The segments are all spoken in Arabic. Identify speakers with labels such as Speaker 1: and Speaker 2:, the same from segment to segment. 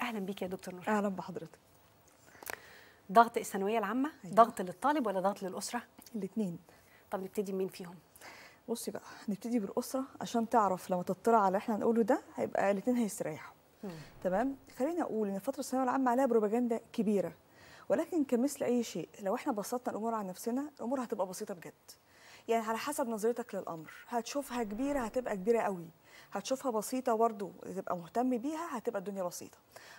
Speaker 1: اهلا بيك يا دكتور نور اهلا بحضرتك ضغط الثانويه العامه أيوة. ضغط للطالب ولا ضغط للاسره الاثنين طب نبتدي مين فيهم بصي بقى نبتدي بالاسره عشان تعرف لما تطلع على احنا هنقوله ده هيبقى الاثنين هيستريحوا تمام خليني اقول ان فتره الثانويه العامه عليها بروباجندا كبيره ولكن كمثل اي شيء لو احنا بسطنا الامور على نفسنا الامور هتبقى بسيطه بجد يعني على حسب نظرتك للامر هتشوفها كبيره هتبقى كبيره قوي هتشوفها بسيطه برضه تبقى مهتم بيها هتبقى الدنيا بسيطه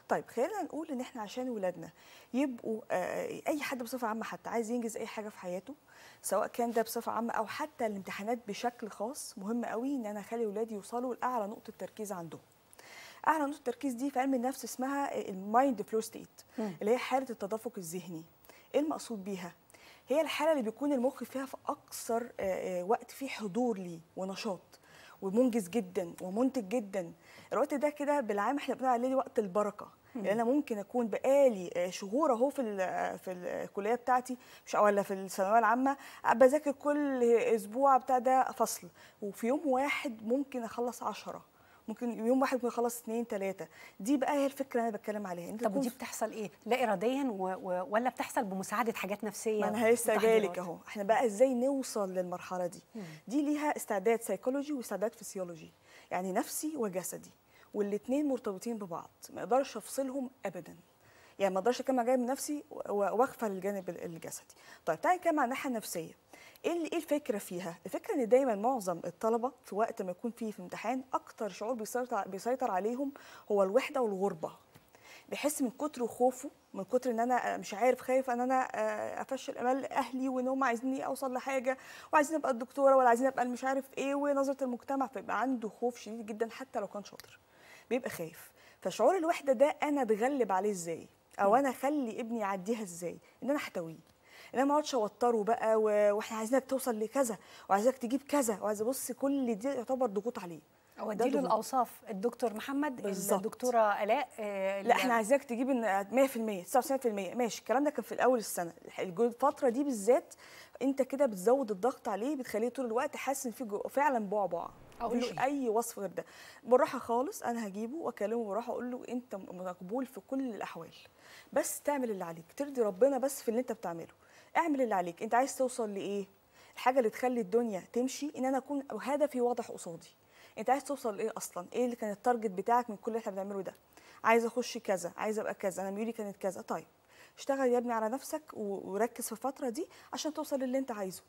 Speaker 1: طيب خلينا نقول ان احنا عشان ولادنا يبقوا آه، اي حد بصفه عامه حتى عايز ينجز اي حاجه في حياته سواء كان ده بصفه عامه او حتى الامتحانات بشكل خاص مهم قوي ان انا اخلي ولادي يوصلوا لاعلى نقطه تركيز عندهم اعلى نقطه التركيز دي في علم النفس اسمها المايند فلو ستيت اللي هي حاله التدفق الذهني ايه المقصود بيها هي الحاله اللي بيكون المخ فيها في اكثر آه، آه، وقت فيه حضور ليه ونشاط ومنجز جدا ومنتج جدا الوقت ده كده بالعام احنا بنقول عليه وقت البركه لان يعني انا ممكن اكون بقالي آه، شهور اهو في في الكليه بتاعتي مش ولا في الثانويه العامه بذاكر كل اسبوع بتاع ده فصل وفي يوم واحد ممكن اخلص 10 ممكن يوم واحد ممكن يخلص اثنين ثلاثه دي بقى هي الفكره اللي انا بتكلم عليها انت طب ودي بتحصل ايه لا اراديا و... ولا بتحصل بمساعده حاجات نفسيه ما انا لسه جالك اهو احنا بقى ازاي نوصل للمرحله دي مم. دي ليها استعداد سيكولوجي واستعداد فسيولوجي يعني نفسي وجسدي والاثنين مرتبطين ببعض ما اقدرش افصلهم ابدا يعني ما اقدرش جاي من نفسي واغفل الجانب الجسدي طيب تعالى نتكلم عن الناحيه النفسيه ايه ايه الفكره فيها الفكره ان دايما معظم الطلبه في وقت ما يكون فيه في امتحان اكتر شعور بيسيطر بيسيطر عليهم هو الوحده والغربه بيحس من كتر خوفه من كتر ان انا مش عارف خايف ان انا آه، افشل امال اهلي وان هم عايزيني اوصل لحاجه وعايزين ابقى الدكتوره ولا عايزين ابقى مش عارف ايه ونظره المجتمع فيبقى عنده خوف شديد جدا حتى لو كان شاطر بيبقى خايف فشعور الوحده ده انا اتغلب عليه ازاي او انا اخلي ابني يعديها ازاي ان انا احتويه ان انا ما اقعدش اوتره بقى واحنا عايزينك توصل لكذا وعايزك تجيب كذا وعايز بص كل دي يعتبر ضغوط عليه اودي له الاوصاف الدكتور محمد بالزبط. الدكتوره الاء آه، لا احنا عايزاك تجيب 100% 99% ماشي الكلام ده كان في الاول السنه الفتره دي بالذات انت كده بتزود الضغط عليه بتخليه طول الوقت حاسس ان في فعلا بعبع مفيش اي وصف غير ده بالراحه خالص انا هجيبه واكلمه بالراحه اقول له انت مقبول في كل الاحوال بس تعمل اللي عليك ترضي ربنا بس في اللي انت بتعمله اعمل اللي عليك انت عايز توصل لايه الحاجه اللي تخلي الدنيا تمشي ان انا اكون هدفي واضح قصادي انت عايز توصل لايه اصلا ايه اللي كان التارجت بتاعك من كل اللي احنا بنعمله ده عايز اخش كذا عايز ابقى كذا انا ميولي كانت كذا طيب اشتغل يا ابني على نفسك وركز في الفتره دي عشان توصل للي انت عايزه